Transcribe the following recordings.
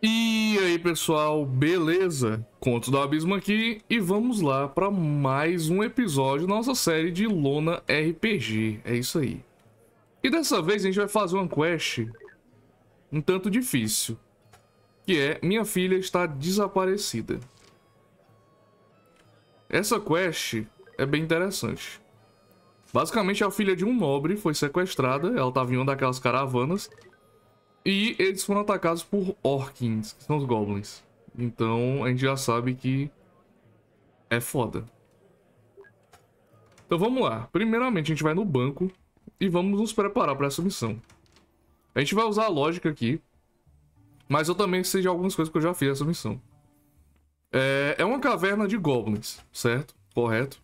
E aí pessoal, beleza? Conto do Abismo aqui e vamos lá para mais um episódio da nossa série de Lona RPG, é isso aí. E dessa vez a gente vai fazer uma quest um tanto difícil, que é Minha Filha Está Desaparecida. Essa quest é bem interessante. Basicamente a filha de um nobre foi sequestrada, ela estava em uma daquelas caravanas e eles foram atacados por Orkins, que são os Goblins. Então a gente já sabe que é foda. Então vamos lá. Primeiramente a gente vai no banco e vamos nos preparar para essa missão. A gente vai usar a lógica aqui, mas eu também sei de algumas coisas que eu já fiz essa missão. É, é uma caverna de goblins, certo? Correto.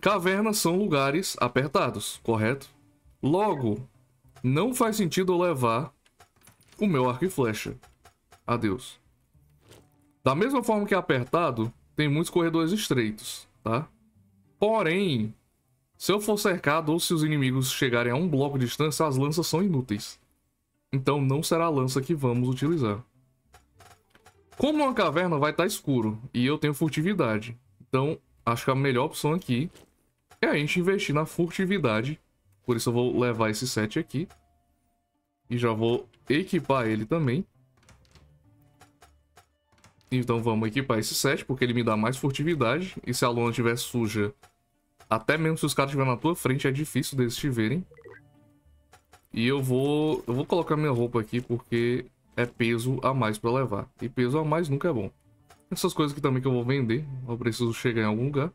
Cavernas são lugares apertados, correto? Logo, não faz sentido eu levar o meu arco e flecha. Adeus. Da mesma forma que é apertado, tem muitos corredores estreitos, tá? Porém, se eu for cercado ou se os inimigos chegarem a um bloco de distância, as lanças são inúteis. Então não será a lança que vamos utilizar. Como uma caverna vai estar tá escuro e eu tenho furtividade, então acho que a melhor opção aqui é a gente investir na furtividade. Por isso eu vou levar esse set aqui. E já vou equipar ele também. Então vamos equipar esse set porque ele me dá mais furtividade. E se a lona estiver suja, até mesmo se os caras estiverem na tua frente, é difícil deles te verem. E eu vou, eu vou colocar minha roupa aqui, porque é peso a mais para levar. E peso a mais nunca é bom. Essas coisas aqui também que eu vou vender, eu preciso chegar em algum lugar.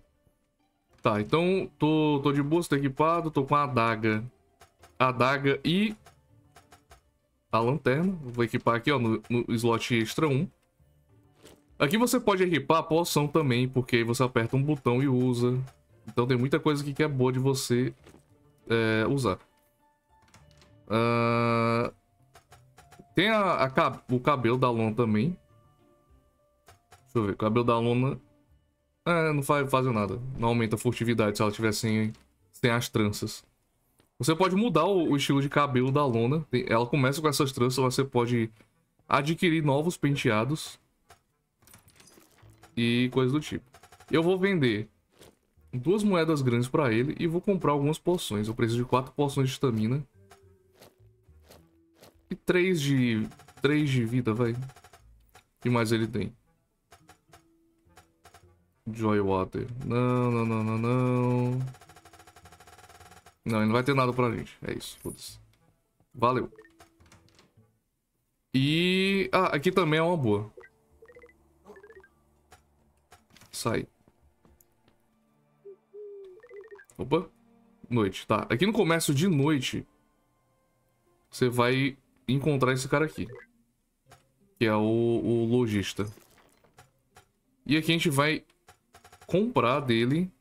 Tá, então tô, tô de boa, tô tá equipado, tô com a adaga. A adaga e Tá a lanterna. Vou equipar aqui, ó, no, no slot extra 1. Aqui você pode equipar a poção também, porque você aperta um botão e usa. Então tem muita coisa aqui que é boa de você é, usar. Uh... Tem a, a, o cabelo da lona também. Deixa eu ver, o cabelo da lona... É, não faz, faz nada. Não aumenta a furtividade se ela tiver sem, sem as tranças. Você pode mudar o, o estilo de cabelo da Lona. ela começa com essas tranças, você pode adquirir novos penteados e coisas do tipo. Eu vou vender duas moedas grandes para ele e vou comprar algumas poções. Eu preciso de quatro poções de estamina e três de três de vida, vai. Que mais ele tem. Joy Water. Não, não, não, não, não. Não, ele não vai ter nada pra gente. É isso, foda-se. Valeu. E... Ah, aqui também é uma boa. Sai. Opa. Noite, tá. Aqui no comércio de noite, você vai encontrar esse cara aqui. Que é o, o lojista. E aqui a gente vai comprar dele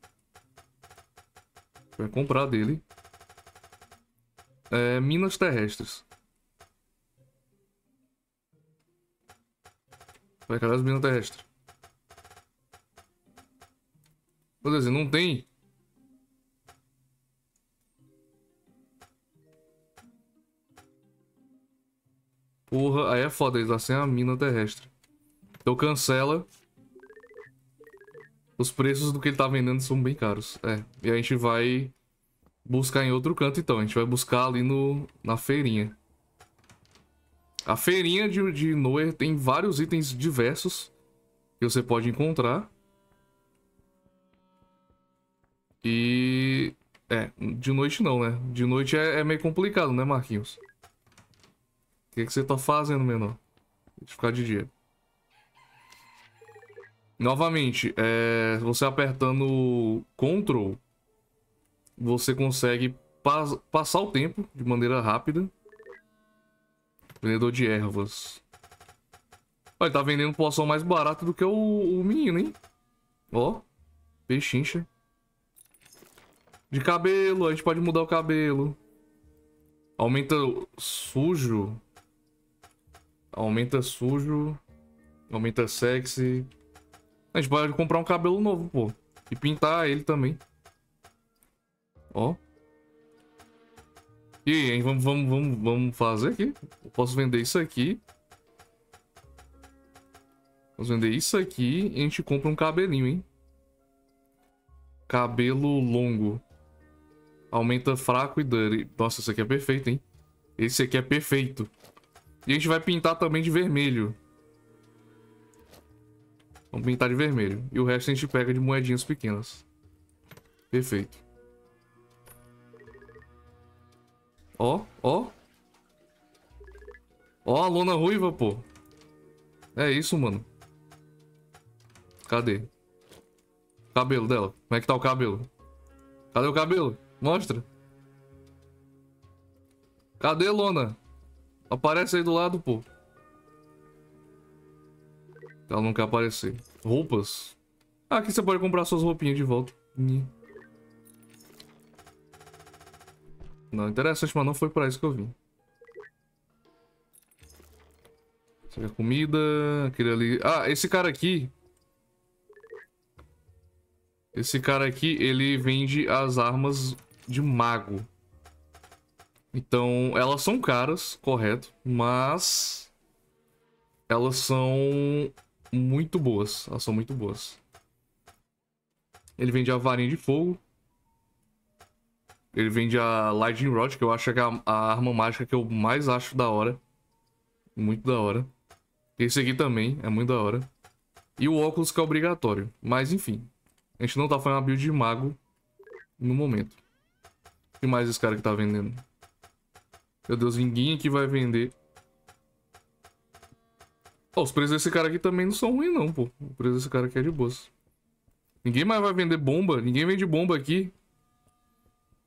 Vai comprar dele. É, minas terrestres. Vai criar as minas terrestres? Quer dizer, não tem. Porra, aí é foda, eles lá sem a mina terrestre. Então cancela. Os preços do que ele tá vendendo são bem caros. É. E a gente vai buscar em outro canto, então. A gente vai buscar ali no, na feirinha. A feirinha de, de Noer tem vários itens diversos que você pode encontrar. E... É, de noite não, né? De noite é, é meio complicado, né, Marquinhos? O que, que você tá fazendo, menor? De ficar de dia. Novamente, é, você apertando Ctrl, você consegue pas passar o tempo de maneira rápida. Vendedor de ervas. Olha, tá vendendo poção mais barata do que o, o menino, hein? Ó, pechincha. De cabelo, a gente pode mudar o cabelo. Aumenta sujo. Aumenta sujo. Aumenta sexy. A gente pode comprar um cabelo novo, pô. E pintar ele também. Ó. E aí, Vamos, vamos, vamos, vamos fazer aqui. Eu posso vender isso aqui. Vamos vender isso aqui e a gente compra um cabelinho, hein? Cabelo longo. Aumenta fraco e dano. Nossa, isso aqui é perfeito, hein? Esse aqui é perfeito. E a gente vai pintar também de vermelho. Vamos pintar de vermelho. E o resto a gente pega de moedinhas pequenas. Perfeito. Ó, ó. Ó a lona ruiva, pô. É isso, mano. Cadê? Cabelo dela. Como é que tá o cabelo? Cadê o cabelo? Mostra. Cadê, lona? Aparece aí do lado, pô. Ela não quer aparecer. Roupas. Ah, aqui você pode comprar suas roupinhas de volta. Não, interessante, mas não foi pra isso que eu vim. aqui é comida. Aquele ali... Ah, esse cara aqui... Esse cara aqui, ele vende as armas de mago. Então, elas são caras, correto, mas elas são muito boas. Elas são muito boas. Ele vende a varinha de fogo. Ele vende a Lightning Rod, que eu acho que é a, a arma mágica que eu mais acho da hora. Muito da hora. Esse aqui também é muito da hora. E o óculos que é obrigatório. Mas enfim. A gente não tá fazendo uma build de mago no momento. O que mais esse cara que tá vendendo? Meu Deus, ninguém aqui vai vender Oh, os preços desse cara aqui também não são ruins, não, pô. O preço desse cara aqui é de boas. Ninguém mais vai vender bomba. Ninguém vende bomba aqui.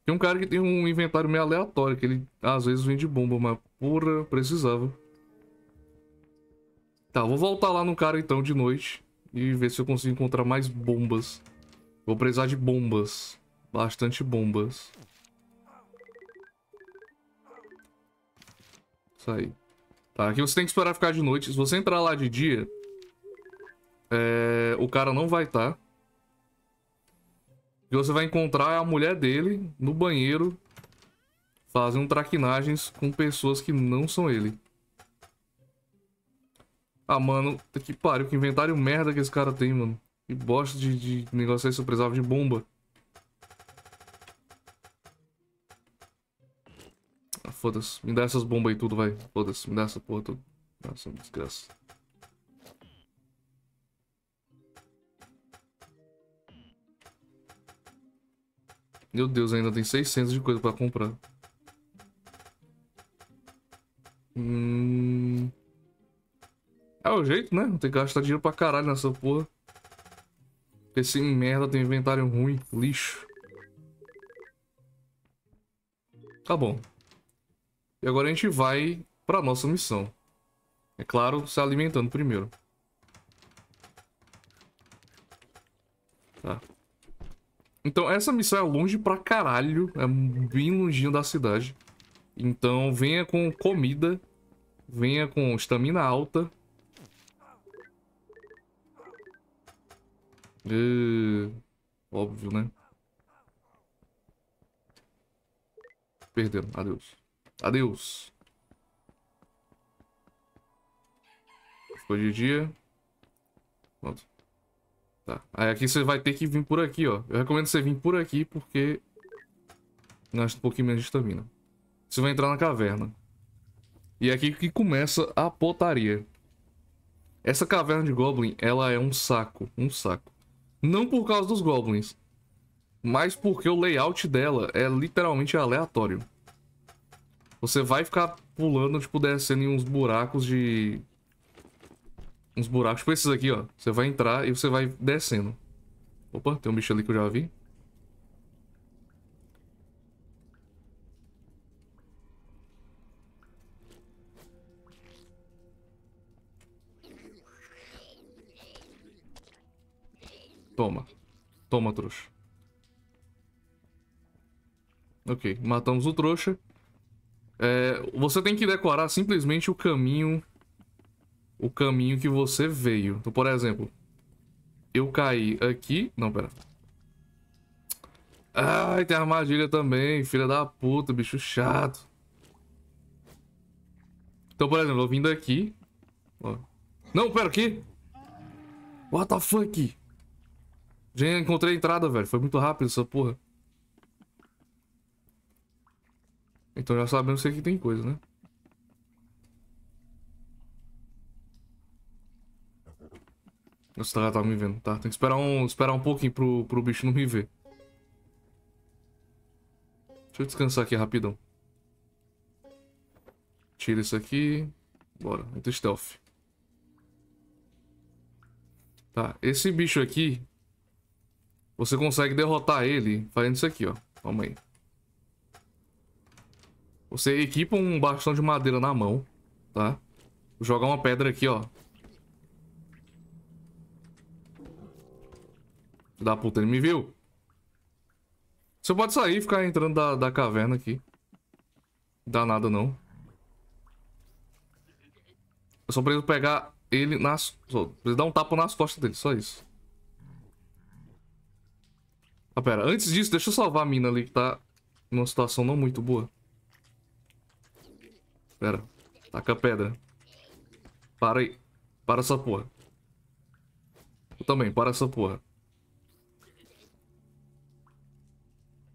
Tem um cara que tem um inventário meio aleatório, que ele às vezes vende bomba, mas porra, precisava. Tá, vou voltar lá no cara então de noite e ver se eu consigo encontrar mais bombas. Vou precisar de bombas. Bastante bombas. Isso aí. Tá, aqui você tem que esperar ficar de noite. Se você entrar lá de dia, é... o cara não vai estar. Tá. E você vai encontrar é a mulher dele no banheiro fazendo traquinagens com pessoas que não são ele. Ah, mano, que pariu, que inventário merda que esse cara tem, mano. Que bosta de, de negócio aí, é se eu precisava de bomba. Ah, foda-se. Me dá essas bombas aí tudo, vai. Foda-se. Me dá essa porra tudo. Nossa, desgraça. Meu Deus, ainda tem 600 de coisa pra comprar. Hum... É o jeito, né? Tem que gastar dinheiro pra caralho nessa porra. em merda tem inventário ruim, lixo. Tá bom. E agora a gente vai para nossa missão. É claro, se alimentando primeiro. Tá. Então, essa missão é longe pra caralho. É bem longinho da cidade. Então, venha com comida. Venha com estamina alta. E... Óbvio, né? Perdendo. Adeus. Adeus. Ficou de é dia. Pronto. Tá. Aí aqui você vai ter que vir por aqui, ó. Eu recomendo você vir por aqui porque gasta um pouquinho menos de estamina. Você vai entrar na caverna. E é aqui que começa a potaria. Essa caverna de Goblin, ela é um saco. Um saco. Não por causa dos Goblins. Mas porque o layout dela é literalmente aleatório. Você vai ficar pulando, tipo, descendo em uns buracos de... Uns buracos, tipo esses aqui, ó. Você vai entrar e você vai descendo. Opa, tem um bicho ali que eu já vi. Toma. Toma, trouxa. Ok, matamos o trouxa. É, você tem que decorar simplesmente o caminho. O caminho que você veio. Então, por exemplo, eu caí aqui. Não, pera. Ai, tem armadilha também, filha da puta, bicho chato. Então, por exemplo, eu vim daqui. Não, pera, aqui. What the fuck? Já encontrei a entrada, velho. Foi muito rápido essa porra. Então já sabemos que aqui tem coisa, né? Nossa, ela tá me vendo, tá? Tem que esperar um, esperar um pouquinho pro, pro bicho não me ver. Deixa eu descansar aqui rapidão. Tira isso aqui. Bora, entra stealth. Tá, esse bicho aqui... Você consegue derrotar ele fazendo isso aqui, ó. Calma aí. Você equipa um bastão de madeira na mão, tá? Vou jogar uma pedra aqui, ó. Da puta, ele me viu. Você pode sair e ficar entrando da, da caverna aqui. Dá nada, não. Eu só preciso pegar ele nas... Só preciso dar um tapa nas costas dele, só isso. Ah, pera. Antes disso, deixa eu salvar a mina ali, que tá numa situação não muito boa. Pera. Taca a pedra. Para aí. Para essa porra. Eu também, para essa porra.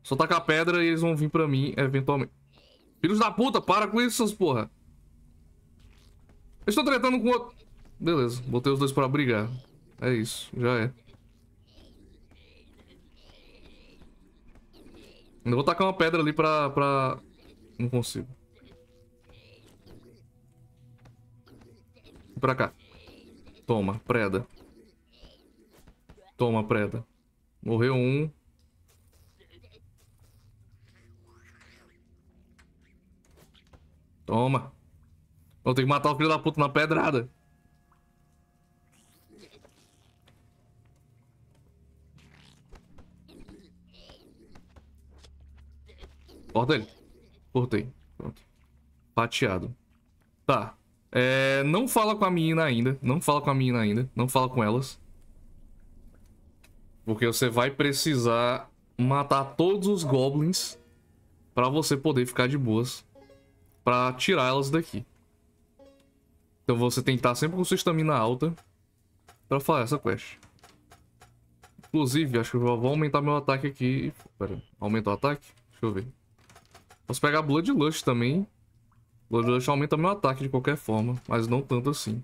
Só a pedra e eles vão vir pra mim, eventualmente. Filhos da puta, para com isso, seus porra. Eu estou tretando com outro... Beleza, botei os dois pra brigar. É isso, já é. Ainda vou tacar uma pedra ali pra... pra... Não consigo. pra cá. Toma, preda. Toma, preda. Morreu um. Toma. Vou ter que matar o filho da puta na pedrada. Corta ele. Cortei. Pronto. Pateado. Tá. É, não fala com a menina ainda. Não fala com a menina ainda. Não fala com elas. Porque você vai precisar matar todos os goblins para você poder ficar de boas. para tirar elas daqui. Então você tem que estar sempre com sua estamina alta para falar essa quest. Inclusive, acho que eu vou aumentar meu ataque aqui. Pera, aumentar o ataque? Deixa eu ver. Posso pegar Bloodlust também. Bloodlust aumenta meu ataque de qualquer forma, mas não tanto assim.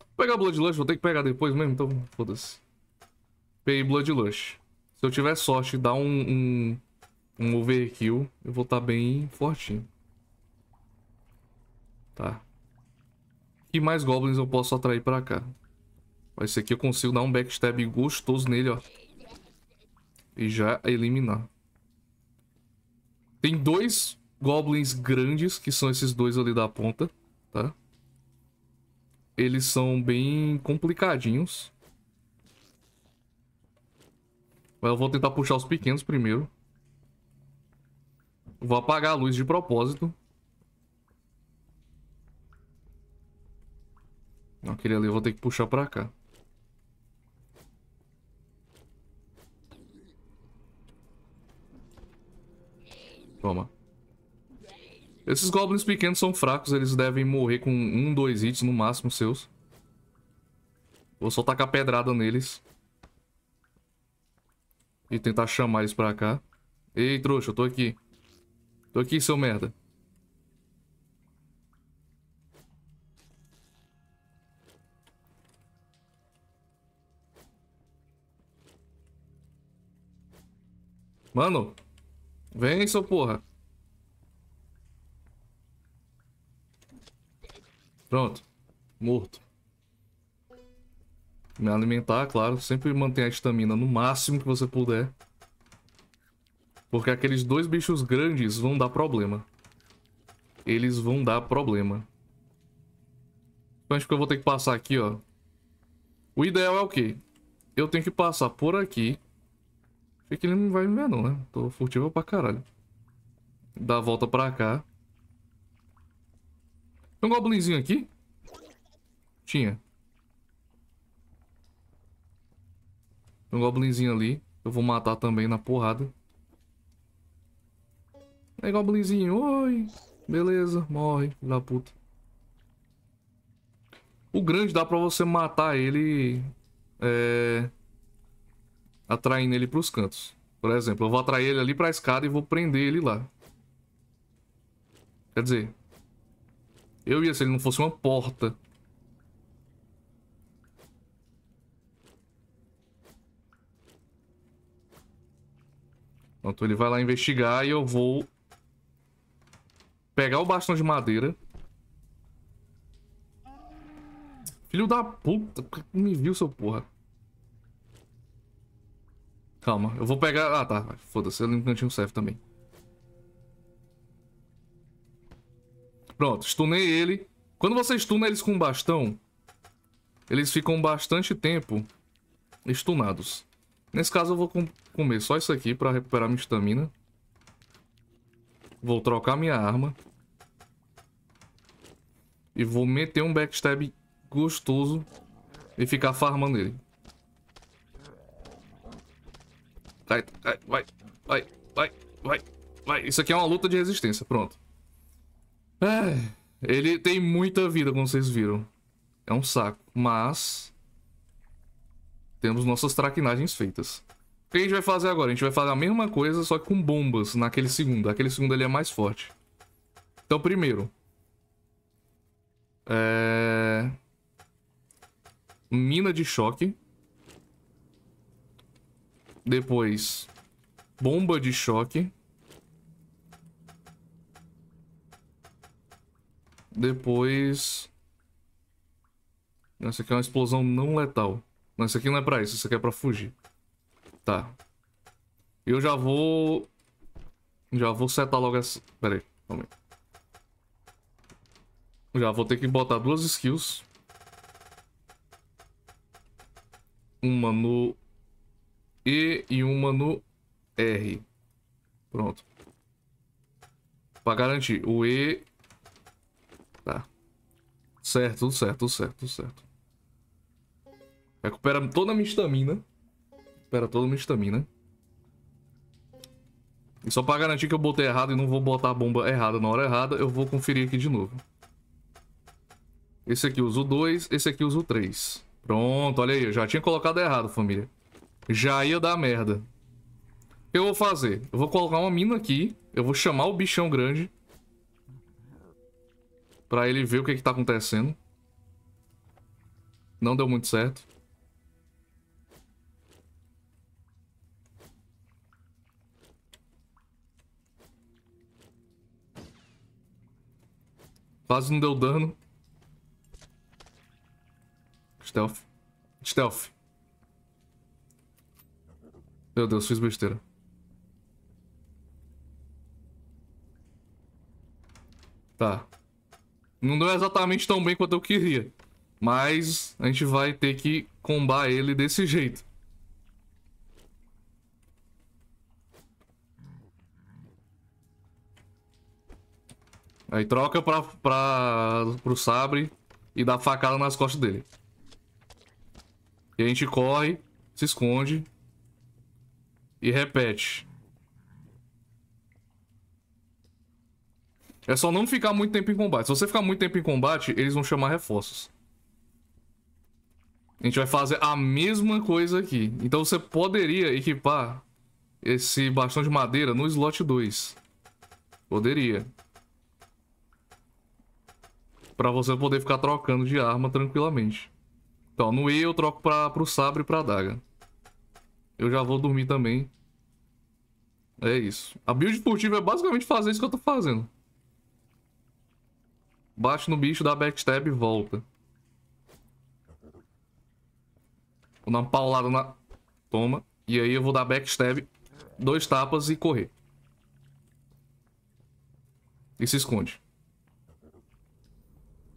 Vou pegar Bloodlust, vou ter que pegar depois mesmo, então foda-se. Peguei Bloodlust. Se eu tiver sorte e dar um, um, um, overkill, eu vou estar tá bem fortinho. Tá. E mais goblins eu posso atrair pra cá? Esse aqui eu consigo dar um backstab gostoso nele, ó. E já eliminar. Tem dois goblins grandes, que são esses dois ali da ponta, tá? Eles são bem complicadinhos. Mas eu vou tentar puxar os pequenos primeiro. Vou apagar a luz de propósito. Aquele ali eu vou ter que puxar pra cá. Toma. Esses goblins pequenos são fracos, eles devem morrer com um, dois hits no máximo seus. Vou só tacar pedrada neles. E tentar chamar eles pra cá. Ei, trouxa, eu tô aqui. Tô aqui, seu merda. Mano, vem, seu porra. Pronto. Morto. Me alimentar, claro. Sempre manter a estamina no máximo que você puder. Porque aqueles dois bichos grandes vão dar problema. Eles vão dar problema. Então acho que eu vou ter que passar aqui, ó. O ideal é o quê? Eu tenho que passar por aqui. acho que ele não vai me ver não, né? Tô furtivo pra caralho. Dar a volta pra cá. Tem um goblinzinho aqui? Tinha. Tem um goblinzinho ali. Eu vou matar também na porrada. É goblinzinho. Oi. Beleza. Morre. Da puta. O grande dá pra você matar ele... É... Atraindo ele pros cantos. Por exemplo, eu vou atrair ele ali pra escada e vou prender ele lá. Quer dizer, eu ia se ele não fosse uma porta. Pronto, ele vai lá investigar e eu vou pegar o bastão de madeira. Filho da puta, me viu, seu porra. Calma, eu vou pegar... Ah, tá. Foda-se, ele tinha um serve também. Pronto, stunei ele. Quando você stuna eles com bastão, eles ficam bastante tempo stunados. Nesse caso eu vou com comer só isso aqui para recuperar minha estamina. Vou trocar minha arma. E vou meter um backstab gostoso e ficar farmando ele. Vai, vai, vai, vai, vai, vai. Isso aqui é uma luta de resistência, pronto. É, ele tem muita vida, como vocês viram. É um saco, mas... Temos nossas traquinagens feitas. O que a gente vai fazer agora? A gente vai fazer a mesma coisa, só que com bombas naquele segundo. Aquele segundo ali é mais forte. Então, primeiro... É... Mina de choque. Depois, bomba de choque. Depois... Essa aqui é uma explosão não letal. Não, isso aqui não é pra isso, isso aqui é pra fugir. Tá. Eu já vou... Já vou setar logo essa... Pera aí, calma aí. Já vou ter que botar duas skills. Uma no E e uma no R. Pronto. Pra garantir, o E Tá. Certo, tudo certo, tudo certo, tudo certo. Recupera toda a minha estamina. Recupera toda a minha estamina. E só pra garantir que eu botei errado e não vou botar a bomba errada na hora errada, eu vou conferir aqui de novo. Esse aqui o 2, esse aqui o 3. Pronto, olha aí, eu já tinha colocado errado, família. Já ia dar merda. O que eu vou fazer? Eu vou colocar uma mina aqui, eu vou chamar o bichão grande Pra ele ver o que, é que tá acontecendo. Não deu muito certo. Quase não deu dano. Stealth. Stealth. Meu Deus, fiz besteira. Tá. Não deu exatamente tão bem quanto eu queria. Mas a gente vai ter que combar ele desse jeito. Aí troca pra, pra, pro sabre e dá facada nas costas dele. E a gente corre, se esconde e repete. É só não ficar muito tempo em combate. Se você ficar muito tempo em combate, eles vão chamar reforços. A gente vai fazer a mesma coisa aqui. Então você poderia equipar esse bastão de madeira no slot 2. Poderia. Pra você poder ficar trocando de arma tranquilamente. Então, no E eu troco pra, pro sabre e pra daga. Eu já vou dormir também. É isso. A build furtiva é basicamente fazer isso que eu tô fazendo. Bate no bicho, dá backstab e volta. Vou dar uma paulada na... Toma. E aí eu vou dar backstab, dois tapas e correr. E se esconde.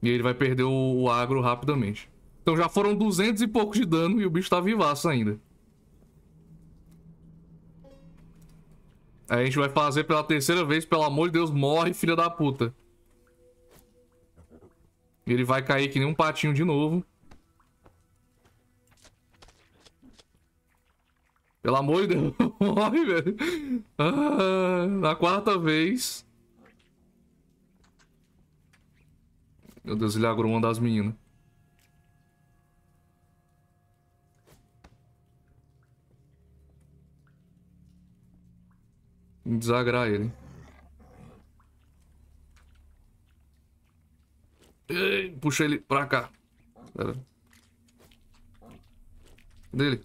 E ele vai perder o, agro rapidamente. Então já foram 200 e poucos de dano e o bicho tá vivaço ainda. Aí a gente vai fazer pela terceira vez, pelo amor de Deus, morre, filha da puta. Ele vai cair que nem um patinho de novo. Pelo amor de Deus, morre, velho. Ah, na quarta vez. Meu Deus, ele agrou uma das meninas. Desagrar ele. puxa ele pra cá. Pera. ele.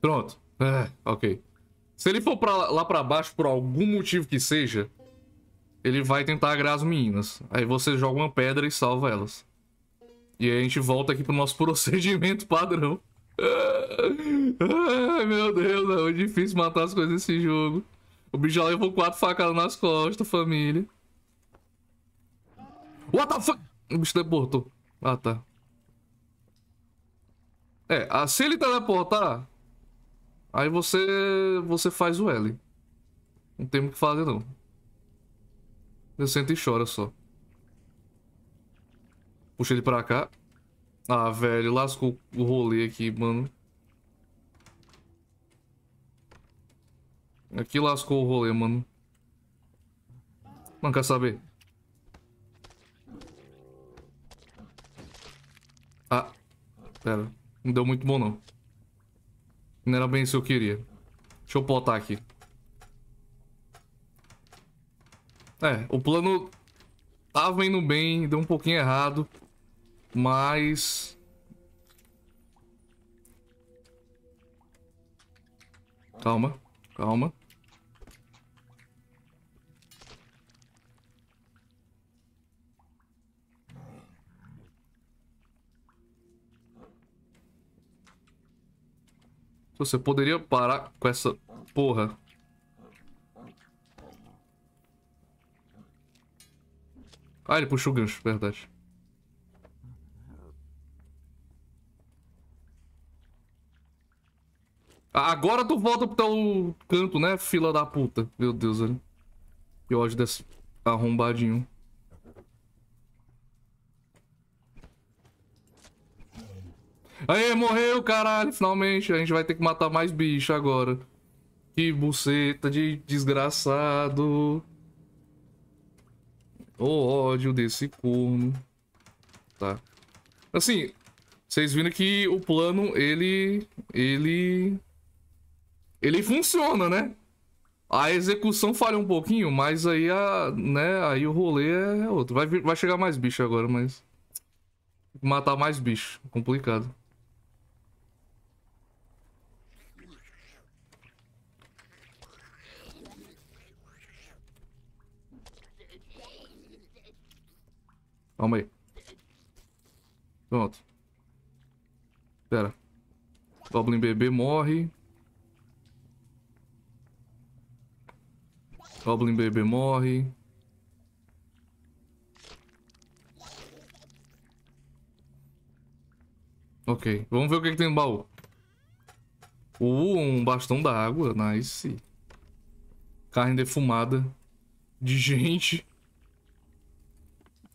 Pronto. É, ok. Se ele for pra lá pra baixo por algum motivo que seja, ele vai tentar agrar as meninas. Aí você joga uma pedra e salva elas. E aí a gente volta aqui pro nosso procedimento padrão. Ai, meu Deus, é difícil matar as coisas nesse jogo. O bicho já levou quatro facadas nas costas, família. What the fuck? O bicho teleportou. Ah, tá. É, assim ele teleportar, aí você você faz o L. Não tem o que fazer, não. Eu sento e chora só. Puxa ele pra cá. Ah, velho, lascou o rolê aqui, mano. Aqui lascou o rolê, mano. Não quer saber. Ah, pera. Não deu muito bom, não. Não era bem isso que eu queria. Deixa eu potar aqui. É, o plano tava indo bem, deu um pouquinho errado, mas... Calma, calma. Você poderia parar com essa porra? Ah, ele puxou o gancho, verdade. Agora tu volta pro teu canto, né, fila da puta. Meu Deus, velho. Que ódio desse arrombadinho. Aê, morreu, caralho, finalmente. A gente vai ter que matar mais bicho agora. Que buceta de desgraçado. O ódio desse corno. Tá. Assim, vocês viram que o plano, ele... Ele... Ele funciona, né? A execução falha um pouquinho, mas aí a, né, aí o rolê é outro. Vai, vai chegar mais bicho agora, mas matar mais bicho, complicado. Calma aí. Pronto. Pera. Goblin bebê morre. Goblin bebê morre. Ok, vamos ver o que, é que tem no baú. Uh, um bastão da água, nice. Carne defumada de gente.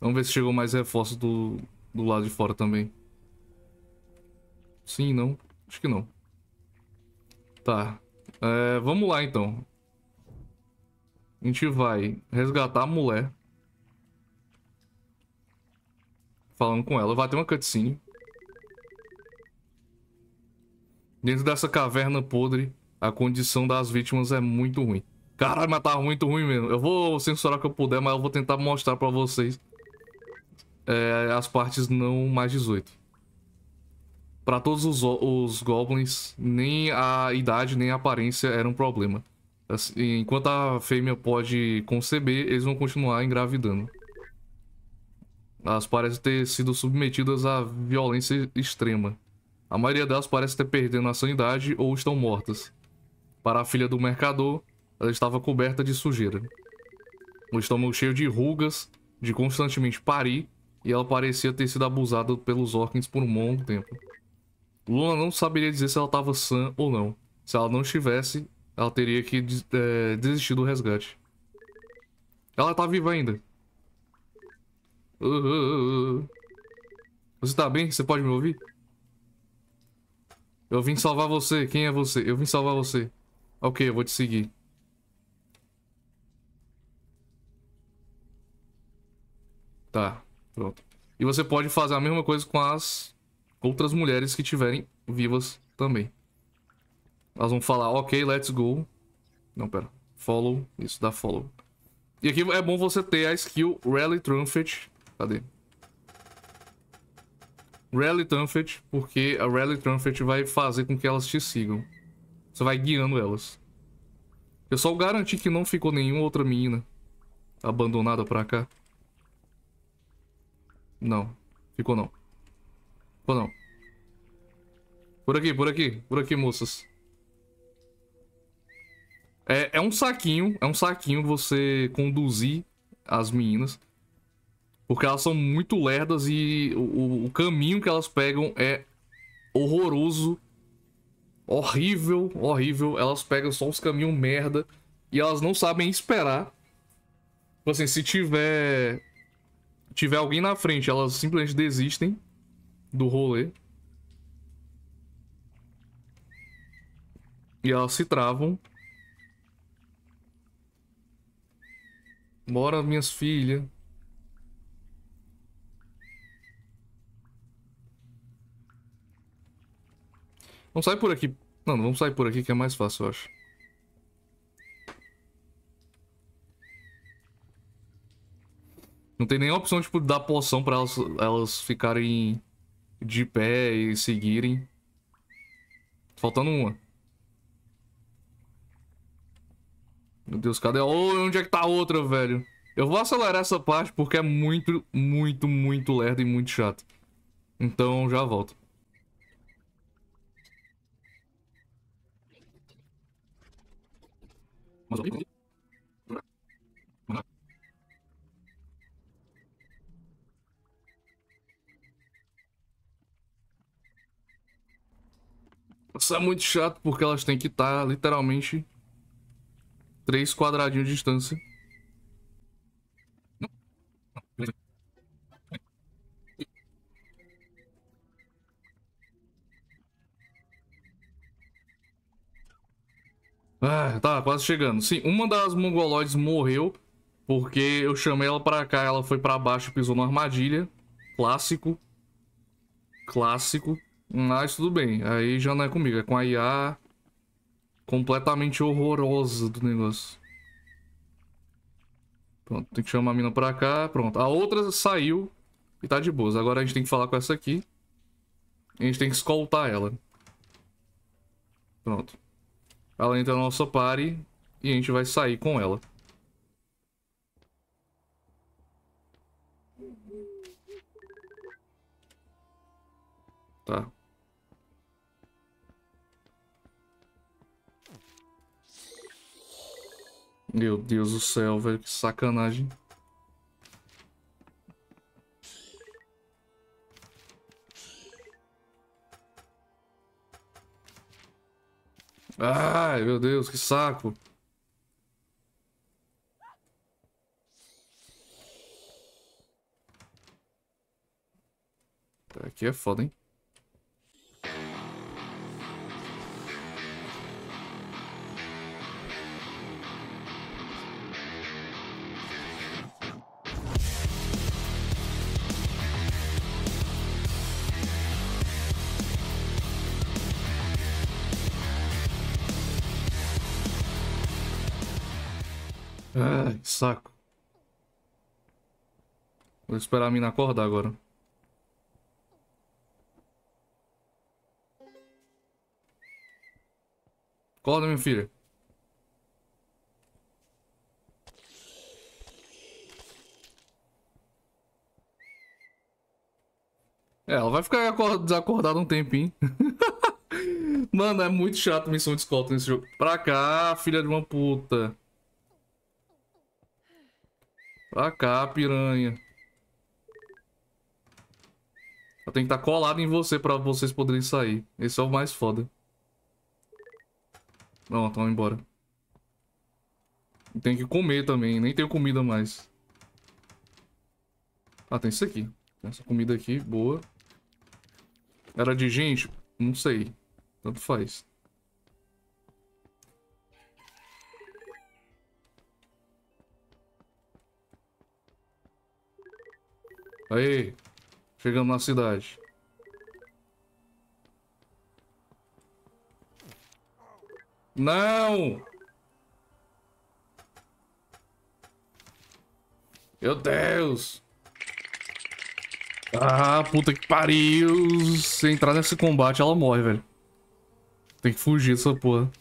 Vamos ver se chegou mais reforço do, do lado de fora também. Sim, não? Acho que não. Tá. É, vamos lá, então. A gente vai resgatar a mulher. Falando com ela. Vai ter uma cutscene. Dentro dessa caverna podre, a condição das vítimas é muito ruim. Caralho, mas tá muito ruim mesmo. Eu vou censurar o que eu puder, mas eu vou tentar mostrar pra vocês é, as partes não mais 18. Para todos os, os goblins, nem a idade nem a aparência era um problema. Assim, enquanto a fêmea pode conceber, eles vão continuar engravidando. Elas parecem ter sido submetidas a violência extrema. A maioria delas parece ter perdido a sanidade ou estão mortas. Para a filha do mercador, ela estava coberta de sujeira. O estômago cheio de rugas, de constantemente parir e ela parecia ter sido abusada pelos Orkins por um longo tempo. Luna não saberia dizer se ela estava sã ou não. Se ela não estivesse, ela teria que é, desistir do resgate. Ela está viva ainda. Uh, uh, uh. Você está bem? Você pode me ouvir? Eu vim salvar você. Quem é você? Eu vim salvar você. Ok, eu vou te seguir. Tá. Pronto. E você pode fazer a mesma coisa com as outras mulheres que tiverem vivas também. Elas vão falar, ok, let's go. Não, pera. Follow. Isso, dá follow. E aqui é bom você ter a skill Rally Trumpet. Cadê? Rally Trumpet, porque a Rally Trumpet vai fazer com que elas te sigam. Você vai guiando elas. Eu só garanti que não ficou nenhuma outra menina abandonada pra cá. Não. Ficou não. Ficou não. Por aqui, por aqui. Por aqui, moças. É, é um saquinho. É um saquinho você conduzir as meninas. Porque elas são muito lerdas e o, o caminho que elas pegam é horroroso. Horrível, horrível. Elas pegam só os caminhos merda. E elas não sabem esperar. Tipo assim, se tiver tiver alguém na frente, elas simplesmente desistem do rolê. E elas se travam. Bora, minhas filhas. Vamos sair por aqui. Não, não vamos sair por aqui que é mais fácil, eu acho. Não tem nenhuma opção, tipo, dar poção pra elas, elas ficarem de pé e seguirem. Faltando uma. Meu Deus, cadê? Oh, onde é que tá a outra, velho? Eu vou acelerar essa parte porque é muito, muito, muito lerdo e muito chato. Então, já volto. Mas... Isso é muito chato porque elas têm que estar literalmente três quadradinhos de distância. Ah, tá, quase chegando. Sim, uma das mongoloides morreu porque eu chamei ela pra cá, ela foi pra baixo e pisou na armadilha. Clássico. Clássico. Mas tudo bem, aí já não é comigo, é com a IA completamente horrorosa do negócio. Pronto, tem que chamar a mina pra cá, pronto. A outra saiu e tá de boas. Agora a gente tem que falar com essa aqui. A gente tem que escoltar ela. Pronto. Ela entra na nossa party e a gente vai sair com ela. Tá. Meu Deus do céu, velho, que sacanagem. Ai, meu Deus, que saco. Aqui é foda, hein? Ai, é, que saco. Vou esperar a mina acordar agora. Acorda, minha filha. É, ela vai ficar desacordada um tempinho. Mano, é muito chato missão de escolta nesse jogo. Pra cá, filha de uma puta. Pra cá, piranha. Eu tenho que estar tá colado em você pra vocês poderem sair. Esse é o mais foda. Pronto, vamos embora. Tem que comer também. Nem tenho comida mais. Ah, tem isso aqui. essa comida aqui, boa. Era de gente? Não sei. Tanto faz. Aí, chegamos na cidade. Não! Meu Deus! Ah, puta que pariu! Se entrar nesse combate, ela morre, velho. Tem que fugir dessa porra.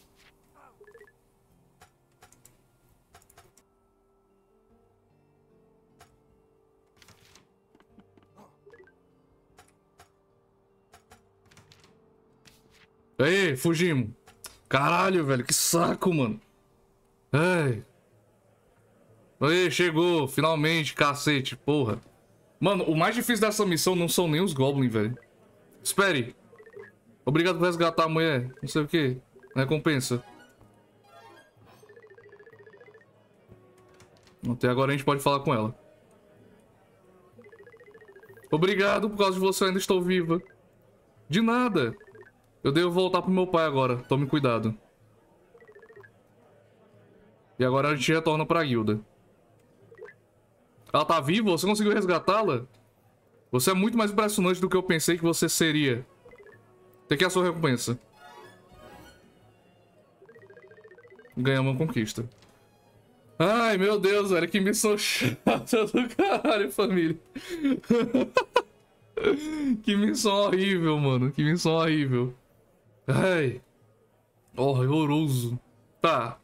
Aí, fugimos. Caralho, velho, que saco, mano. Ai. Aí, chegou, finalmente, cacete, porra. Mano, o mais difícil dessa missão não são nem os goblins, velho. Espere. Obrigado por resgatar a mulher. Não sei o que. Recompensa. Até agora a gente pode falar com ela. Obrigado, por causa de você eu ainda estou viva. De nada. Eu devo voltar pro meu pai agora. Tome cuidado. E agora a gente retorna pra guilda. Ela tá viva? Você conseguiu resgatá-la? Você é muito mais impressionante do que eu pensei que você seria. Tem que a sua recompensa. Ganhamos uma conquista. Ai, meu Deus, velho. Que missão chata do caralho, família. que missão horrível, mano. Que missão horrível. Ai. Horroroso. Tá.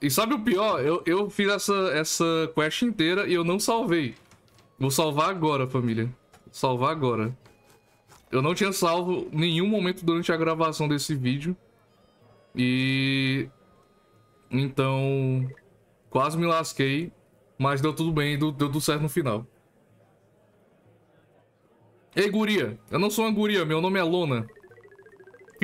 E sabe o pior? Eu, eu fiz essa, essa quest inteira e eu não salvei. Vou salvar agora, família. Vou salvar agora. Eu não tinha salvo nenhum momento durante a gravação desse vídeo. E... Então... Quase me lasquei. Mas deu tudo bem, deu, deu tudo certo no final. Ei, guria. Eu não sou uma guria, meu nome é Lona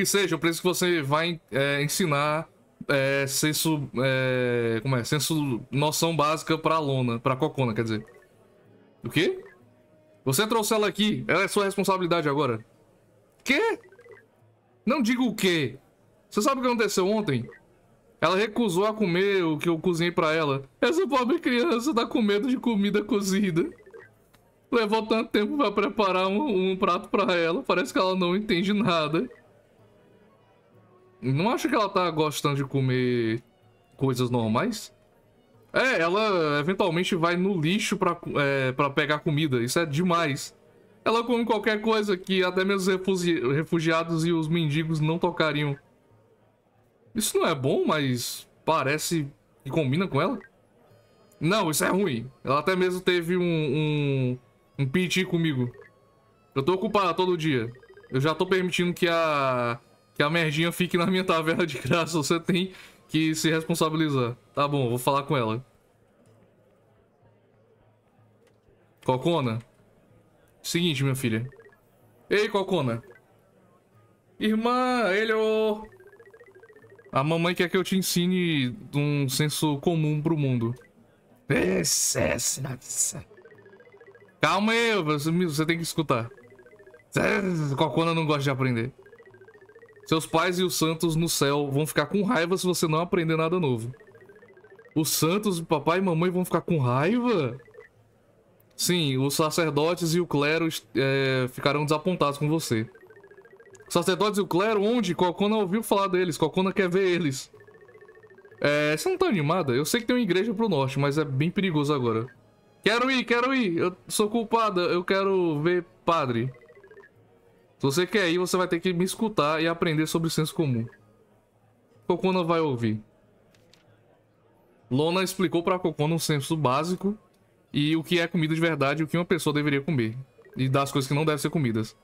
que seja, o preço que você vai é, ensinar é, senso, é, como é, senso, noção básica para Lona, para Cocona, quer dizer. O quê? Você trouxe ela aqui, ela é sua responsabilidade agora. Quê? Não digo o quê. Você sabe o que aconteceu ontem? Ela recusou a comer o que eu cozinhei para ela. Essa pobre criança tá com medo de comida cozida. Levou tanto tempo para preparar um, um prato para ela, parece que ela não entende nada. Não acho que ela tá gostando de comer coisas normais. É, ela eventualmente vai no lixo pra, é, pra pegar comida. Isso é demais. Ela come qualquer coisa que até mesmo os refugi refugiados e os mendigos não tocariam. Isso não é bom, mas parece que combina com ela. Não, isso é ruim. Ela até mesmo teve um, um, um piti comigo. Eu tô ocupada todo dia. Eu já tô permitindo que a que a merdinha fique na minha taverna de graça, você tem que se responsabilizar. Tá bom, vou falar com ela. Cocona? Seguinte, minha filha. Ei, Cocona. Irmã, ele o... A mamãe quer que eu te ensine um senso comum pro mundo. Calma aí, você tem que escutar. Cocona não gosta de aprender. Seus pais e os santos no céu vão ficar com raiva se você não aprender nada novo. Os santos, papai e mamãe vão ficar com raiva? Sim, os sacerdotes e o clero é, ficarão desapontados com você. sacerdotes e o clero, onde? Cocona ouviu falar deles, Cocona quer ver eles. É, você não tá animada? Eu sei que tem uma igreja pro norte, mas é bem perigoso agora. Quero ir, quero ir, eu sou culpada, eu quero ver padre. Se você quer ir, você vai ter que me escutar e aprender sobre o senso comum. Cocona vai ouvir. Lona explicou para Cocona um senso básico e o que é comida de verdade e o que uma pessoa deveria comer. E das coisas que não devem ser comidas.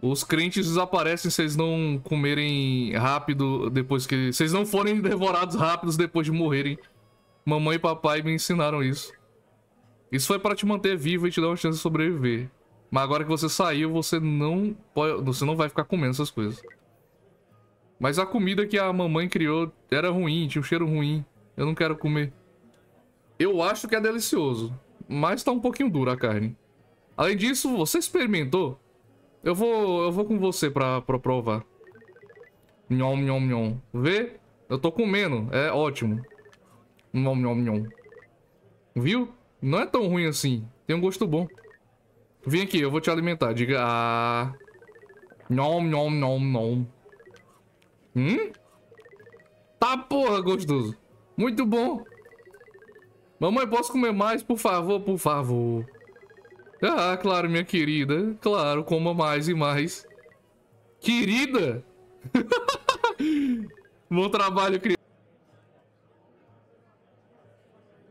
Os crentes desaparecem se eles não comerem rápido depois que. Se eles não forem devorados rápidos depois de morrerem. Mamãe e papai me ensinaram isso. Isso foi para te manter vivo e te dar uma chance de sobreviver. Mas agora que você saiu, você não pode, você não vai ficar comendo essas coisas. Mas a comida que a mamãe criou era ruim, tinha um cheiro ruim. Eu não quero comer. Eu acho que é delicioso, mas tá um pouquinho dura a carne. Além disso, você experimentou? Eu vou, eu vou com você pra, pra provar. Nhom, nhom, nhom. Vê? Eu tô comendo. É ótimo. Nhom, nhom, nhom. Viu? Não é tão ruim assim. Tem um gosto bom. Vem aqui, eu vou te alimentar. Diga. Ah. Nom, nom, nom, nom. Hum? Tá porra, gostoso. Muito bom. Mamãe, posso comer mais? Por favor, por favor. Ah, claro, minha querida. Claro, coma mais e mais. Querida? bom trabalho, criança.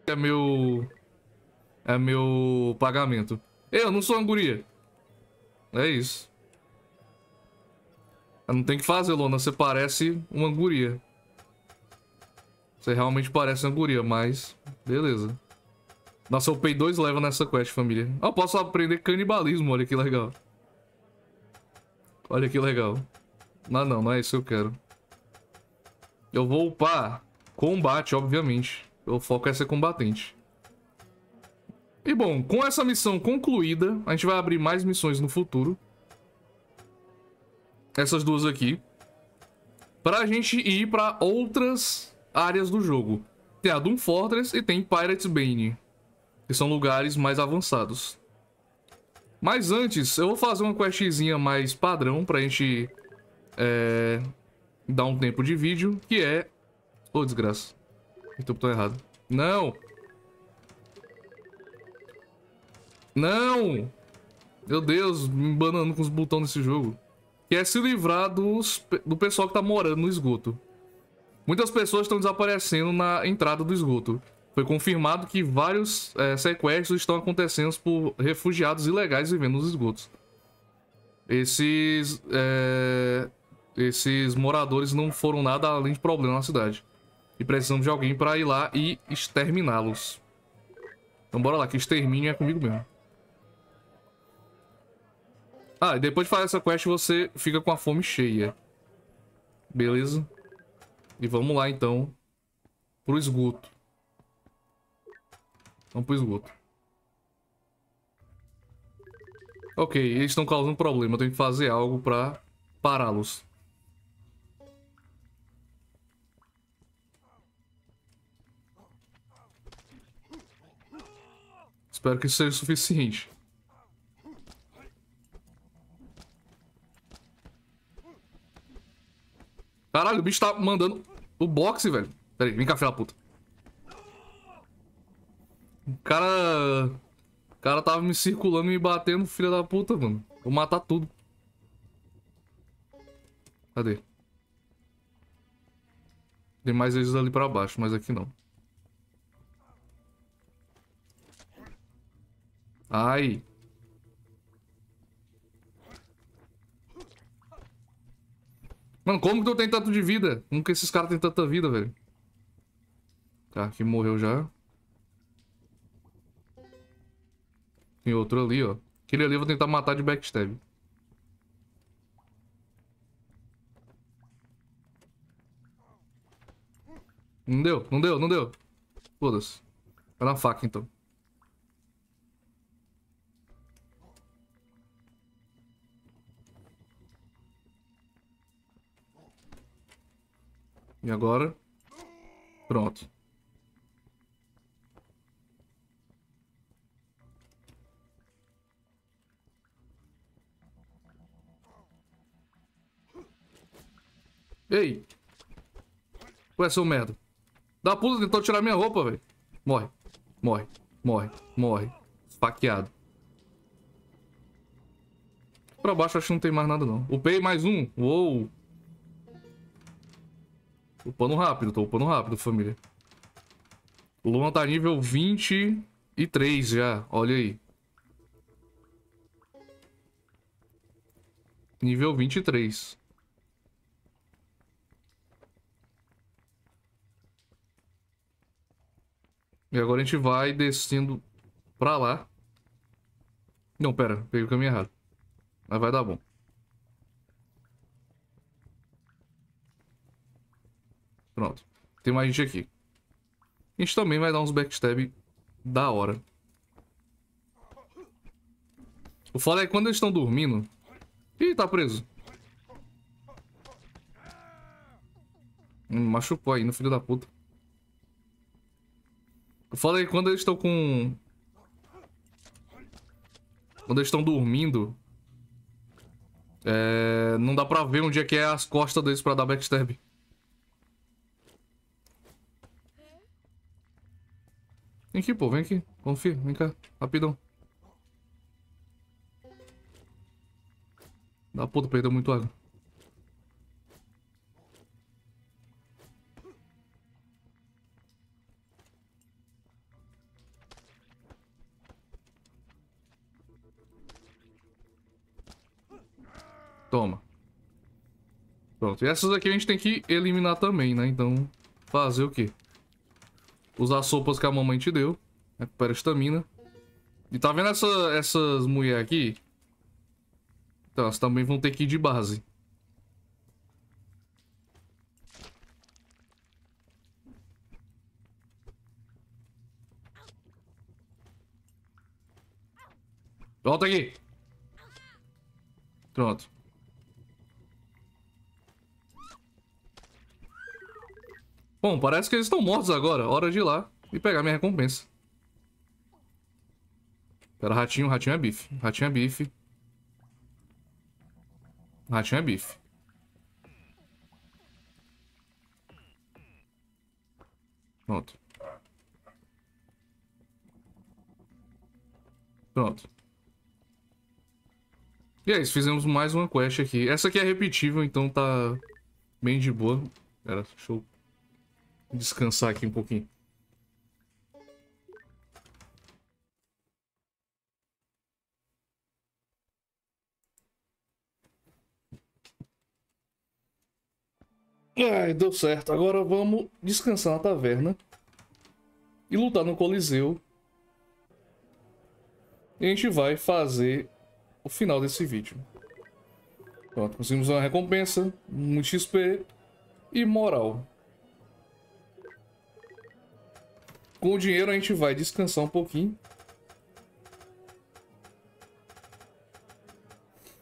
É meu... É meu pagamento. É, eu não sou anguria. É isso. Não tem que fazer, Lona. Você parece uma anguria. Você realmente parece uma anguria, mas... Beleza. Nossa, eu pei dois levels nessa quest, família. Ah, eu posso aprender canibalismo. Olha que legal. Olha que legal. Não, não. Não é isso que eu quero. Eu vou upar combate, obviamente. Eu foco é ser combatente. E bom, com essa missão concluída, a gente vai abrir mais missões no futuro. Essas duas aqui. Pra gente ir pra outras áreas do jogo. Tem a Doom Fortress e tem Pirates Bane. Que são lugares mais avançados. Mas antes, eu vou fazer uma questzinha mais padrão pra gente... É, dar um tempo de vídeo, que é... Ô, oh, desgraça. Então, tô errado. Não! Não! Meu Deus, me banando com os botões desse jogo. Quer se livrar dos, do pessoal que tá morando no esgoto. Muitas pessoas estão desaparecendo na entrada do esgoto. Foi confirmado que vários é, sequestros estão acontecendo por refugiados ilegais vivendo nos esgotos. Esses, é, esses moradores não foram nada além de problema na cidade. E precisamos de alguém para ir lá e exterminá-los. Então bora lá, que extermínio é comigo mesmo. Ah, e depois de fazer essa quest você fica com a fome cheia. Beleza? E vamos lá então pro esgoto. Vamos pro esgoto. Ok, eles estão causando problema. Eu tenho que fazer algo pra pará-los. Espero que isso seja o suficiente. Caralho, o bicho tá mandando o boxe, velho. Pera aí, vem cá, filha da puta. O cara... O cara tava me circulando e me batendo, filha da puta, mano. Vou matar tudo. Cadê? Tem mais eles ali pra baixo, mas aqui não. Ai. Mano, como que tu tem tanto de vida? Como que esses caras têm tanta vida, velho? Cara, tá, que morreu já. Tem outro ali, ó. Aquele ali eu vou tentar matar de backstab. Não deu, não deu, não deu. Foda-se. Vai na faca, então. E agora? Pronto. Ei! Ué, seu merda. Dá pulo, tentou tirar minha roupa, velho. Morre. Morre. Morre. Morre. Faqueado. Pra baixo acho que não tem mais nada, não. Upei mais um. Uou! Upando rápido, tô upando rápido, família. O Luan tá nível 23 já, olha aí. Nível 23. E agora a gente vai descendo pra lá. Não, pera, peguei o caminho errado. Mas vai dar bom. Pronto. Tem mais gente aqui. A gente também vai dar uns backstab da hora. O foda é que quando eles estão dormindo... Ih, tá preso. Hum, machucou no filho da puta. O foda é que quando eles estão com... Quando eles estão dormindo... É... Não dá pra ver onde é que é as costas deles pra dar backstab. Vem aqui, pô, vem aqui. Confia, vem cá, rapidão. Dá puta, perdeu muito água. Toma. Pronto, e essas aqui a gente tem que eliminar também, né? Então, fazer o quê? Usar as sopas que a mamãe te deu. Recupera né, estamina. E tá vendo essa, essas mulheres aqui? Então, elas também vão ter que ir de base. Volta aqui. Pronto. Bom, parece que eles estão mortos agora. Hora de ir lá e pegar minha recompensa. Pera, ratinho, ratinho é bife. Ratinho é bife. Ratinho é bife. Pronto. Pronto. E é isso, fizemos mais uma quest aqui. Essa aqui é repetível, então tá bem de boa. Era, deixa eu descansar aqui um pouquinho. Ai, deu certo. Agora vamos descansar na taverna. E lutar no Coliseu. E a gente vai fazer o final desse vídeo. Pronto, conseguimos uma recompensa, muito XP e moral. Com o dinheiro a gente vai descansar um pouquinho.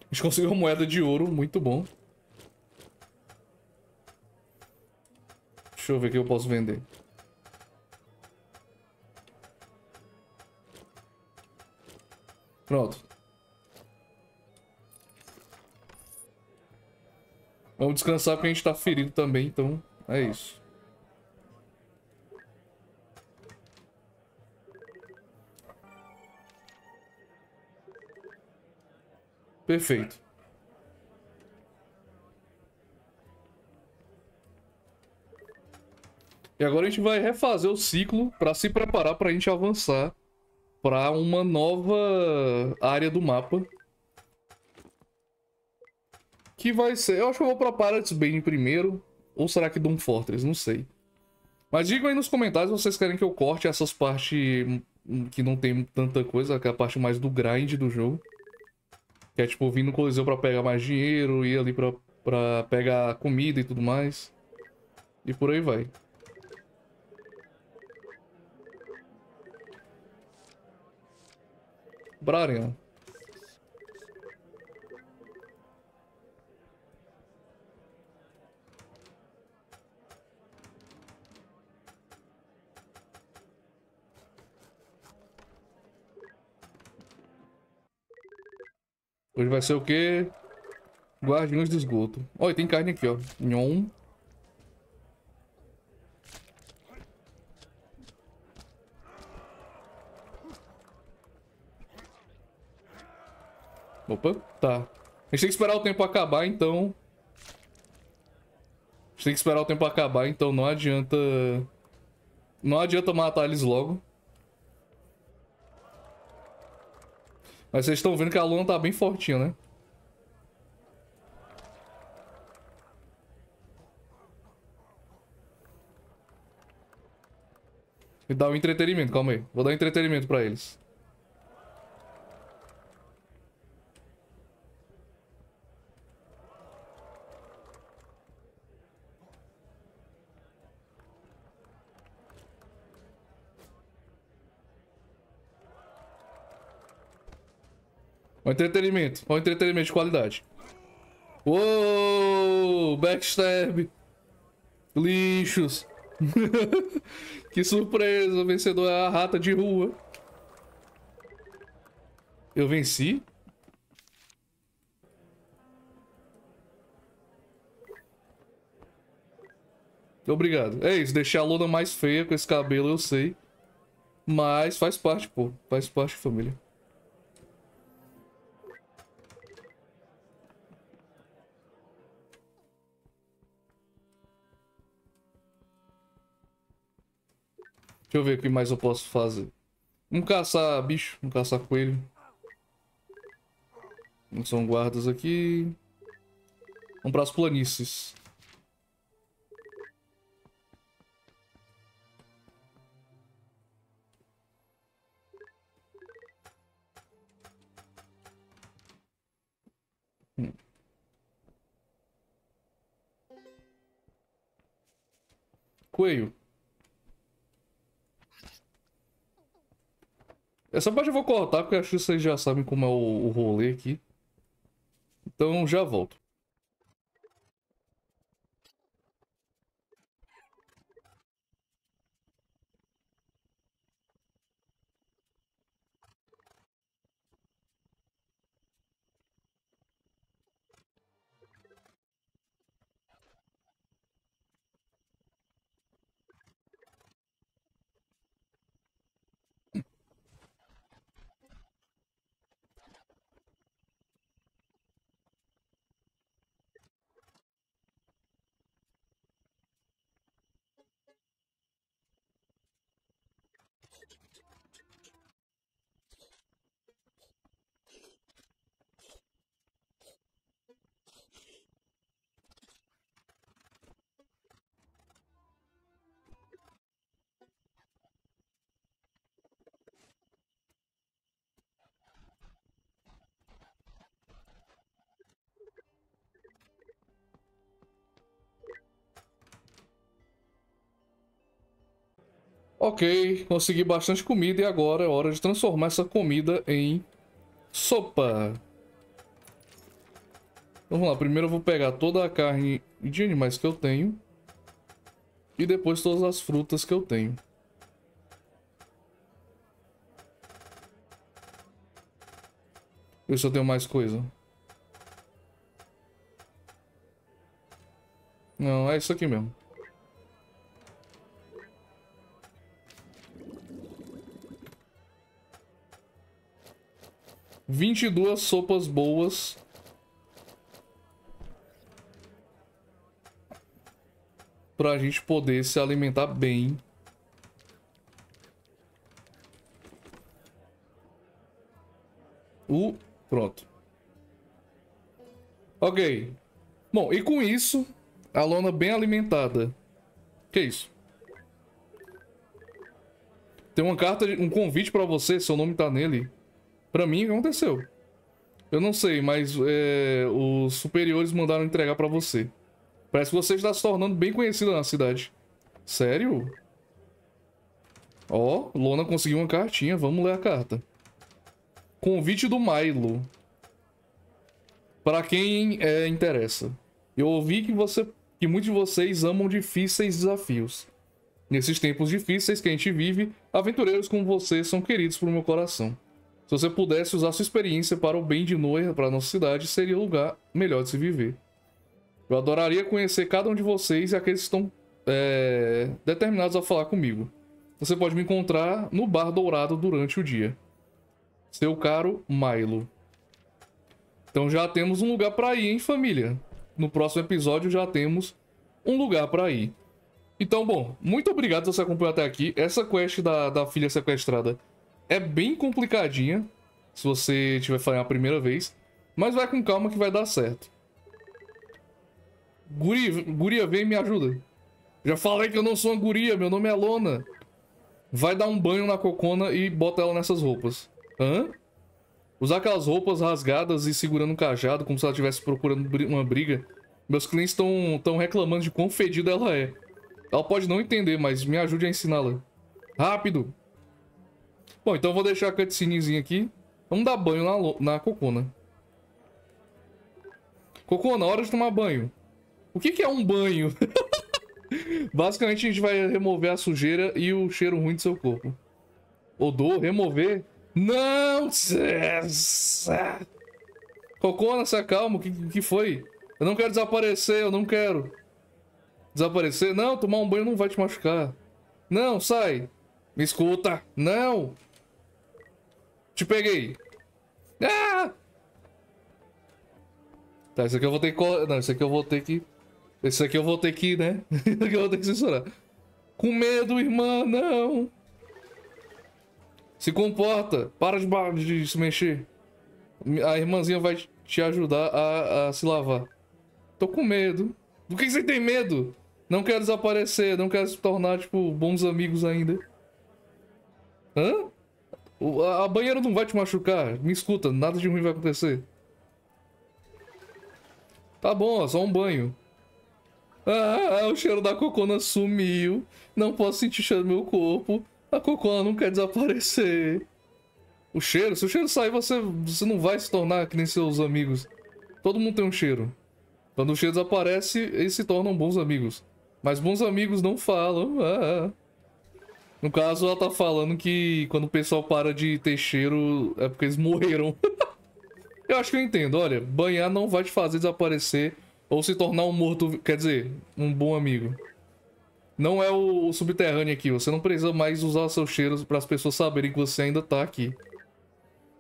A gente conseguiu uma moeda de ouro, muito bom. Deixa eu ver o que eu posso vender. Pronto. Vamos descansar porque a gente tá ferido também, então é isso. Perfeito. E agora a gente vai refazer o ciclo para se preparar para a gente avançar para uma nova área do mapa. Que vai ser... Eu acho que eu vou para Pirates Bane primeiro. Ou será que Doom Fortress? Não sei. Mas digam aí nos comentários se vocês querem que eu corte essas partes que não tem tanta coisa, que é a parte mais do grind do jogo. Que é tipo vindo no Coliseu pra pegar mais dinheiro, ir ali pra, pra pegar comida e tudo mais. E por aí vai. Brarion. Hoje vai ser o quê? Guardiões de esgoto. Olha, tem carne aqui, ó. Nhon. Opa, tá. A gente tem que esperar o tempo acabar, então... A gente tem que esperar o tempo acabar, então não adianta... Não adianta matar eles logo. Mas vocês estão vendo que a Luna tá bem fortinha, né? Me dá um entretenimento, calma aí. Vou dar um entretenimento pra eles. Um entretenimento. Um entretenimento de qualidade. Uou! Backstab! Lixos! que surpresa! O vencedor é a rata de rua. Eu venci? Obrigado. É isso, deixei a lona mais feia com esse cabelo, eu sei. Mas faz parte, pô. Faz parte, família. Deixa eu ver o que mais eu posso fazer. Vamos caçar bicho, vamos caçar coelho. Não são guardas aqui. Vamos para as planícies. Hum. Coelho. Essa parte eu vou cortar porque acho que vocês já sabem como é o, o rolê aqui. Então já volto. Ok, consegui bastante comida e agora é hora de transformar essa comida em sopa. Então, vamos lá, primeiro eu vou pegar toda a carne de animais que eu tenho. E depois todas as frutas que eu tenho. Ver se eu tenho mais coisa. Não, é isso aqui mesmo. 22 sopas boas. Pra gente poder se alimentar bem. O... Uh, pronto. Ok. Bom, e com isso, a lona bem alimentada. Que isso? Tem uma carta, um convite pra você, seu nome tá nele. Pra mim, o que aconteceu? Eu não sei, mas é, os superiores mandaram entregar para você. Parece que você está se tornando bem conhecida na cidade. Sério? Ó, oh, Lona conseguiu uma cartinha. Vamos ler a carta. Convite do Milo. Para quem é, interessa. Eu ouvi que, você, que muitos de vocês amam difíceis desafios. Nesses tempos difíceis que a gente vive, aventureiros como vocês são queridos por meu coração se você pudesse usar sua experiência para o bem de Noia, para nossa cidade, seria o lugar melhor de se viver. Eu adoraria conhecer cada um de vocês e aqueles que estão é, determinados a falar comigo. Você pode me encontrar no Bar Dourado durante o dia. Seu caro Milo. Então já temos um lugar para ir, hein, família? No próximo episódio já temos um lugar para ir. Então, bom, muito obrigado por você acompanhar até aqui. Essa quest da, da filha sequestrada é bem complicadinha, se você tiver falhando a primeira vez. Mas vai com calma que vai dar certo. Guri, guria, vem e me ajuda. Já falei que eu não sou uma guria, meu nome é Lona. Vai dar um banho na cocona e bota ela nessas roupas. Hã? Usar aquelas roupas rasgadas e segurando um cajado como se ela estivesse procurando uma briga. Meus clientes estão tão reclamando de quão fedida ela é. Ela pode não entender, mas me ajude a ensiná-la. Rápido! Bom, então eu vou deixar a cutscenezinha aqui. Vamos dar banho na, na Cocona. Né? Cocona, hora de tomar banho. O que, que é um banho? Basicamente, a gente vai remover a sujeira e o cheiro ruim do seu corpo. Odor, remover? Não! Cocona, né? se acalma. O que, que foi? Eu não quero desaparecer, eu não quero. Desaparecer? Não, tomar um banho não vai te machucar. Não, sai. Me escuta. Não. Te peguei. Ah! Tá, isso aqui eu vou ter que... Não, isso aqui eu vou ter que... Isso aqui eu vou ter que, né? isso aqui eu vou ter que censurar. Com medo, irmã, não! Se comporta! Para de, de se mexer. A irmãzinha vai te ajudar a, a se lavar. Tô com medo. Do que você tem medo? Não quero desaparecer, não quero se tornar, tipo, bons amigos ainda. Hã? A banheira não vai te machucar. Me escuta, nada de ruim vai acontecer. Tá bom, ó, só um banho. Ah, o cheiro da cocona sumiu. Não posso sentir o cheiro do meu corpo. A cocona não quer desaparecer. O cheiro? Se o cheiro sair, você, você não vai se tornar que nem seus amigos. Todo mundo tem um cheiro. Quando o cheiro desaparece, eles se tornam bons amigos. Mas bons amigos não falam. Ah. No caso, ela tá falando que quando o pessoal para de ter cheiro é porque eles morreram. eu acho que eu entendo. Olha, banhar não vai te fazer desaparecer ou se tornar um morto, quer dizer, um bom amigo. Não é o, o subterrâneo aqui, você não precisa mais usar seus cheiros para as pessoas saberem que você ainda tá aqui.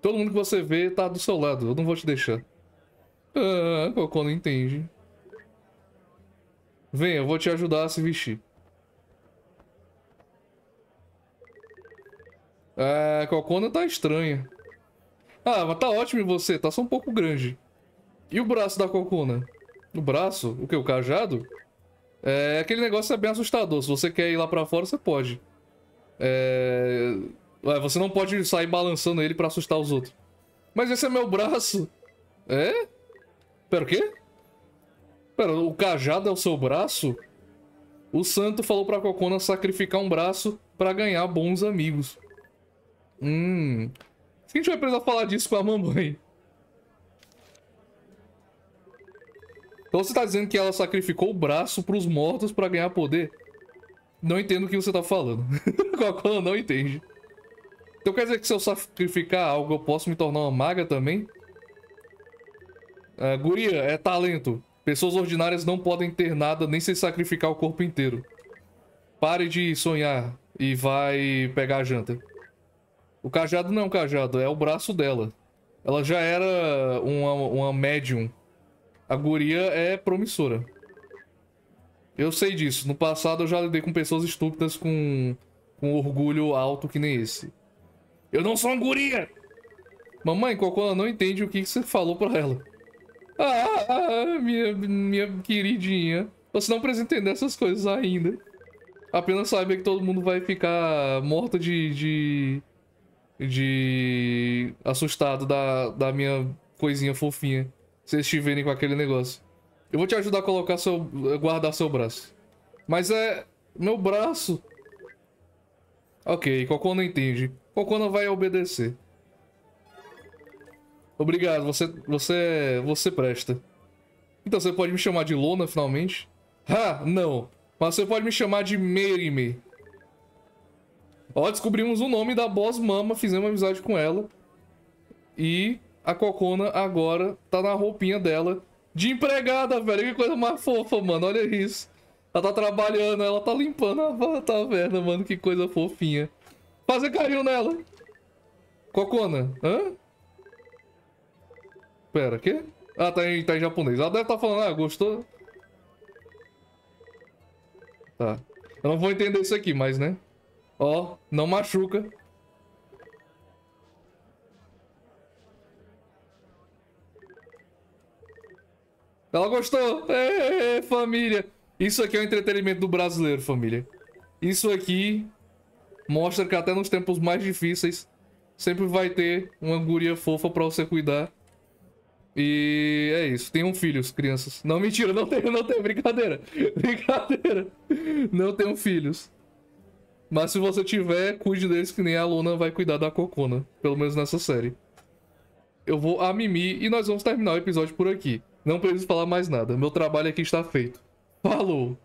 Todo mundo que você vê tá do seu lado, eu não vou te deixar. Ah, Cocô não entende. Venha, eu vou te ajudar a se vestir. É, Cocona tá estranha. Ah, mas tá ótimo em você, tá só um pouco grande. E o braço da Cocona? O braço? O que? O cajado? É, aquele negócio é bem assustador. Se você quer ir lá pra fora, você pode. É... é você não pode sair balançando ele pra assustar os outros. Mas esse é meu braço. É? Pera, o quê? Pera, o cajado é o seu braço? O santo falou pra Cocona sacrificar um braço para ganhar bons amigos. Hum. Se a gente vai precisar falar disso com a mamãe. Então você tá dizendo que ela sacrificou o braço pros mortos para ganhar poder? Não entendo o que você tá falando. Coca-Cola não entende. Então quer dizer que se eu sacrificar algo, eu posso me tornar uma maga também? Uh, guria, é talento. Pessoas ordinárias não podem ter nada nem se sacrificar o corpo inteiro. Pare de sonhar e vai pegar a janta. O cajado não é um cajado, é o braço dela. Ela já era uma, uma médium. A guria é promissora. Eu sei disso. No passado eu já lidei com pessoas estúpidas com, com orgulho alto que nem esse. Eu não sou uma guria! Mamãe, Cocola não entende o que você falou pra ela. Ah, ah, ah, minha, minha queridinha. Você não precisa entender essas coisas ainda. Apenas saiba que todo mundo vai ficar morto de, de de assustado da, da minha coisinha fofinha. Se vocês estiverem com aquele negócio. Eu vou te ajudar a colocar seu. guardar seu braço. Mas é. Meu braço. Ok, Cocô não entende. Cocô não vai obedecer. Obrigado, você. Você. Você presta. Então você pode me chamar de Lona finalmente? Ah, não. Mas você pode me chamar de Merime. Ó, descobrimos o nome da boss mama, fizemos amizade com ela. E a Cocona agora tá na roupinha dela de empregada, velho. Que coisa mais fofa, mano. Olha isso. Ela tá trabalhando, ela tá limpando a taverna, mano. Que coisa fofinha. Fazer carinho nela. Cocona, hã? Pera, quê? Ah, tá em, tá em japonês. Ela deve estar tá falando, ah, gostou? Tá. Eu não vou entender isso aqui mas, né? Ó, não machuca. Ela gostou. É, é, é, família. Isso aqui é o entretenimento do brasileiro, família. Isso aqui mostra que até nos tempos mais difíceis sempre vai ter uma guria fofa para você cuidar. E é isso. Tenham filhos, crianças. Não, mentira, não tenho, não tenho. Brincadeira. Brincadeira. Não tenho filhos. Mas se você tiver, cuide deles que nem a Luna vai cuidar da Cocona. Né? Pelo menos nessa série. Eu vou a Mimi e nós vamos terminar o episódio por aqui. Não preciso falar mais nada. Meu trabalho aqui está feito. Falou!